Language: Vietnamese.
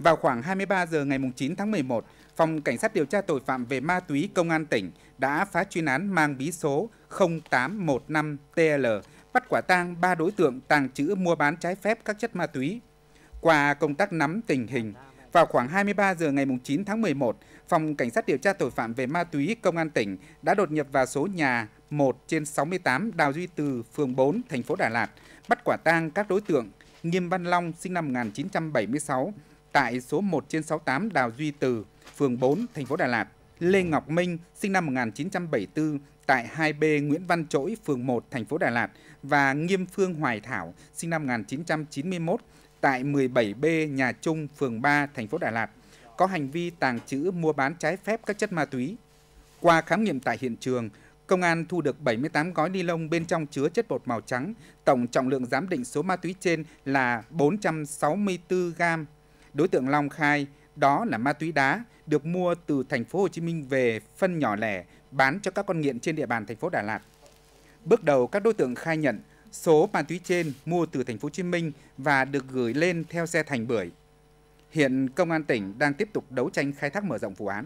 Vào khoảng 23 giờ ngày 9 tháng 11, Phòng Cảnh sát điều tra tội phạm về ma túy Công an tỉnh đã phá chuyên án mang bí số 0815TL, bắt quả tang 3 đối tượng tàng trữ mua bán trái phép các chất ma túy. Qua công tác nắm tình hình, vào khoảng 23 giờ ngày 9 tháng 11, Phòng Cảnh sát điều tra tội phạm về ma túy Công an tỉnh đã đột nhập vào số nhà 1 trên 68 Đào Duy Từ, phường 4, thành phố Đà Lạt, bắt quả tang các đối tượng Nghiêm Văn Long sinh năm 1976, tại số 1 trên 68 Đào Duy Từ, phường 4, thành phố Đà Lạt. Lê Ngọc Minh, sinh năm 1974, tại 2B Nguyễn Văn Trỗi, phường 1, thành phố Đà Lạt và Nghiêm Phương Hoài Thảo, sinh năm 1991, tại 17B Nhà Trung, phường 3, thành phố Đà Lạt, có hành vi tàng trữ mua bán trái phép các chất ma túy. Qua khám nghiệm tại hiện trường, công an thu được 78 gói ni lông bên trong chứa chất bột màu trắng, tổng trọng lượng giám định số ma túy trên là 464 gram Đối tượng Long khai đó là ma túy đá được mua từ thành phố Hồ Chí Minh về phân nhỏ lẻ bán cho các con nghiện trên địa bàn thành phố Đà Lạt. Bước đầu các đối tượng khai nhận số ma túy trên mua từ thành phố Hồ Chí Minh và được gửi lên theo xe thành bưởi. Hiện công an tỉnh đang tiếp tục đấu tranh khai thác mở rộng vụ án.